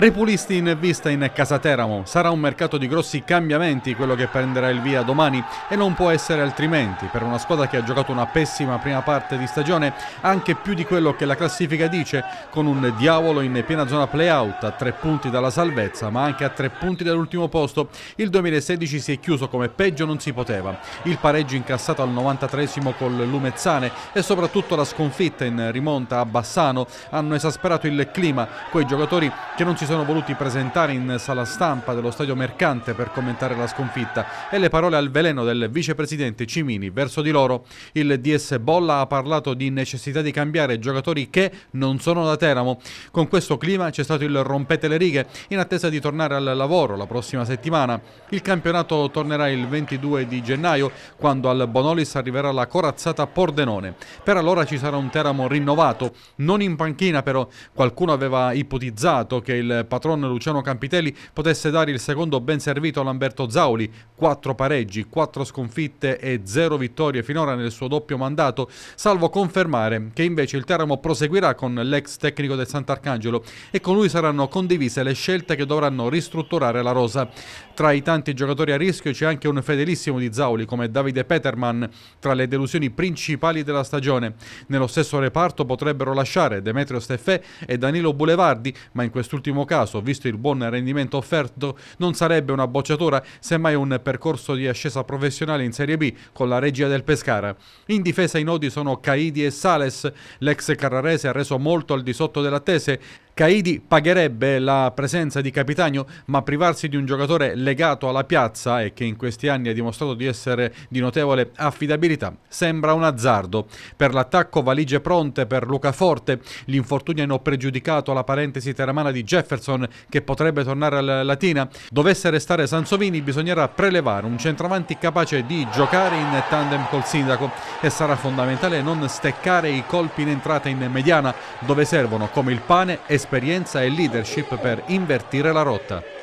Repulisti in vista in Casa Teramo. Sarà un mercato di grossi cambiamenti quello che prenderà il via domani e non può essere altrimenti per una squadra che ha giocato una pessima prima parte di stagione, anche più di quello che la classifica dice, con un diavolo in piena zona play-out a tre punti dalla salvezza ma anche a tre punti dall'ultimo posto. Il 2016 si è chiuso come peggio non si poteva. Il pareggio incassato al 93 col Lumezzane e soprattutto la sconfitta in rimonta a Bassano hanno esasperato il clima, quei giocatori che non si sono voluti presentare in sala stampa dello stadio Mercante per commentare la sconfitta e le parole al veleno del vicepresidente Cimini verso di loro. Il DS Bolla ha parlato di necessità di cambiare giocatori che non sono da Teramo. Con questo clima c'è stato il rompete le righe in attesa di tornare al lavoro la prossima settimana. Il campionato tornerà il 22 di gennaio quando al Bonolis arriverà la corazzata Pordenone. Per allora ci sarà un Teramo rinnovato, non in panchina però qualcuno aveva ipotizzato che il il patron Luciano Campitelli potesse dare il secondo ben servito a Lamberto Zauli, 4 pareggi, 4 sconfitte e 0 vittorie finora nel suo doppio mandato, salvo confermare che invece il Teramo proseguirà con l'ex tecnico del Sant'Arcangelo e con lui saranno condivise le scelte che dovranno ristrutturare la rosa. Tra i tanti giocatori a rischio c'è anche un fedelissimo di Zauli come Davide Peterman, tra le delusioni principali della stagione. Nello stesso reparto potrebbero lasciare Demetrio Steffè e Danilo Bulevardi, ma in quest'ultimo primo caso, visto il buon rendimento offerto, non sarebbe una bocciatura, semmai un percorso di ascesa professionale in Serie B con la regia del Pescara. In difesa i nodi sono Caidi e Sales, l'ex carrarese ha reso molto al di sotto dell'attese, Caidi pagherebbe la presenza di Capitagno, ma privarsi di un giocatore legato alla piazza e che in questi anni ha dimostrato di essere di notevole affidabilità sembra un azzardo. Per l'attacco valigie pronte per Luca Forte, gli infortuni hanno pregiudicato la parentesi teramana di Jefferson che potrebbe tornare alla Latina. Dovesse restare Sansovini bisognerà prelevare un centravanti capace di giocare in tandem col sindaco e sarà fondamentale non steccare i colpi in entrata in mediana dove servono come il pane e spazio esperienza e leadership per invertire la rotta.